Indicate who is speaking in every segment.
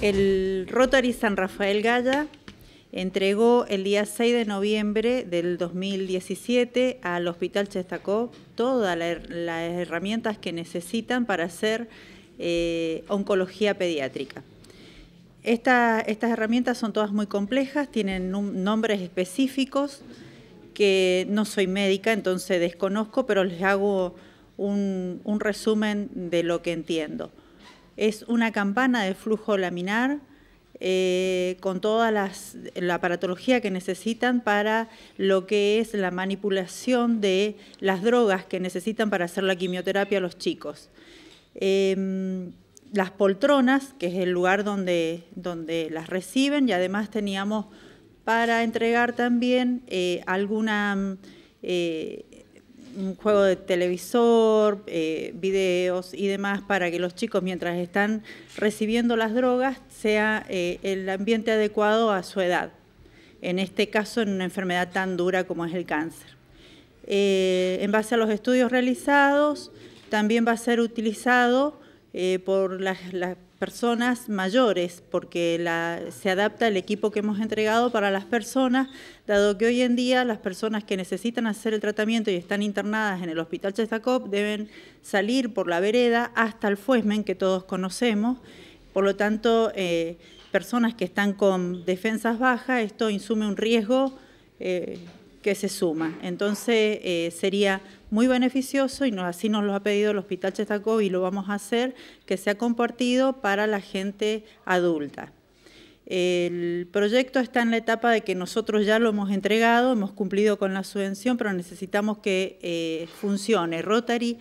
Speaker 1: El Rotary San Rafael Gaya entregó el día 6 de noviembre del 2017 al Hospital Chestacó todas las herramientas que necesitan para hacer eh, oncología pediátrica. estas herramientas son todas muy complejas, tienen nombres específicos que no soy médica, entonces desconozco, pero les hago un resumen de lo que entiendo. Es una campana de flujo laminar eh, con toda la aparatología que necesitan para lo que es la manipulación de las drogas que necesitan para hacer la quimioterapia a los chicos. Em, las poltronas, que es el lugar donde, donde las reciben, y además teníamos para entregar también eh, alguna eh, un juego de televisor, eh, videos y demás para que los chicos mientras están recibiendo las drogas sea eh, el ambiente adecuado a su edad, en este caso en una enfermedad tan dura como es el cáncer. Eh, en base a los estudios realizados, también va a ser utilizado por las, las personas mayores, porque se adapta el equipo que hemos entregado para las personas, dado que hoy en día las personas que necesitan hacer el tratamiento y están internadas en el Hospital Chestacop deben salir por la vereda hasta el Fuesmen, que todos conocemos. Por lo tanto, eh, personas que están con defensas bajas, esto insume un riesgo eh, que se suma. Entonces eh, sería muy beneficioso y no así nos lo ha pedido el Hospital Chestacov y lo vamos a hacer, que sea compartido para la gente adulta. El proyecto está en la etapa de que nosotros ya lo hemos entregado, hemos cumplido con la subvención, pero necesitamos que eh, funcione. Rotary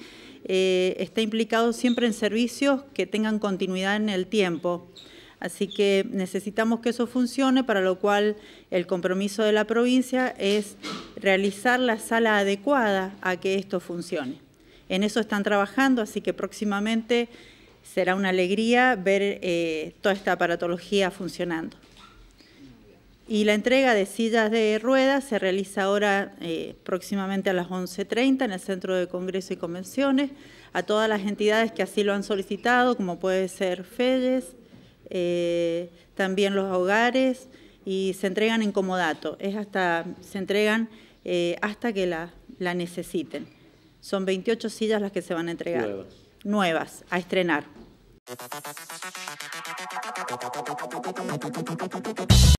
Speaker 1: eh, está implicado siempre en servicios que tengan continuidad en el tiempo. Así que necesitamos que eso funcione, para lo cual el compromiso de la provincia es realizar la sala adecuada a que esto funcione. En eso están trabajando, así que próximamente será una alegría ver eh, toda esta aparatología funcionando. Y la entrega de sillas de ruedas se realiza ahora eh, próximamente a las 11.30 en el Centro de Congreso y Convenciones a todas las entidades que así lo han solicitado, como puede ser FEDES, eh, también los hogares y se entregan en comodato, es hasta, se entregan eh, hasta que la, la, necesiten. Son 28 sillas las que se van a entregar, nuevas a estrenar.